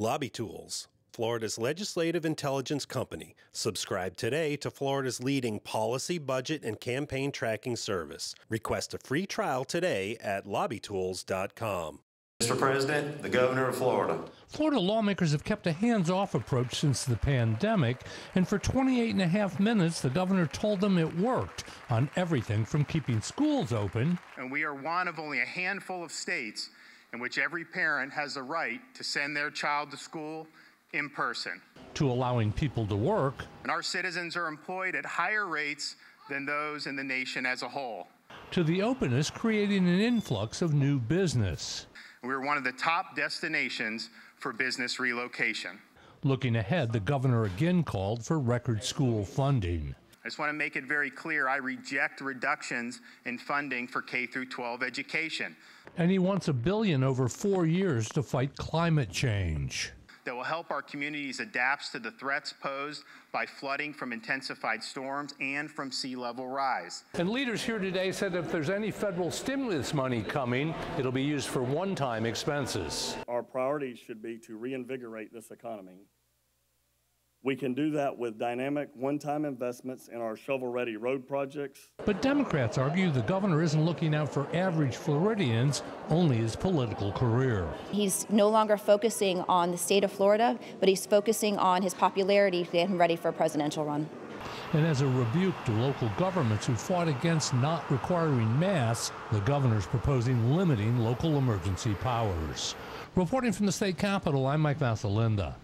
Lobby Tools, Florida's legislative intelligence company. Subscribe today to Florida's leading policy, budget, and campaign tracking service. Request a free trial today at lobbytools.com. Mr. President, the governor of Florida. Florida lawmakers have kept a hands off approach since the pandemic, and for 28 and a half minutes, the governor told them it worked on everything from keeping schools open. And we are one of only a handful of states in which every parent has a right to send their child to school in person. To allowing people to work. And our citizens are employed at higher rates than those in the nation as a whole. To the openness creating an influx of new business. We're one of the top destinations for business relocation. Looking ahead, the governor again called for record school funding. I just want to make it very clear I reject reductions in funding for K through 12 education. And he wants a billion over 4 years to fight climate change that will help our communities adapt to the threats posed by flooding from intensified storms and from sea level rise. And leaders here today said if there's any federal stimulus money coming, it'll be used for one time expenses. Our priorities should be to reinvigorate this economy we can do that with dynamic one time investments in our shovel ready road projects. But Democrats argue the governor isn't looking out for average Floridians, only his political career. He's no longer focusing on the state of Florida, but he's focusing on his popularity to get him ready for a presidential run. And as a rebuke to local governments who fought against not requiring masks, the governor's proposing limiting local emergency powers. Reporting from the state capitol, I'm Mike Vasalinda.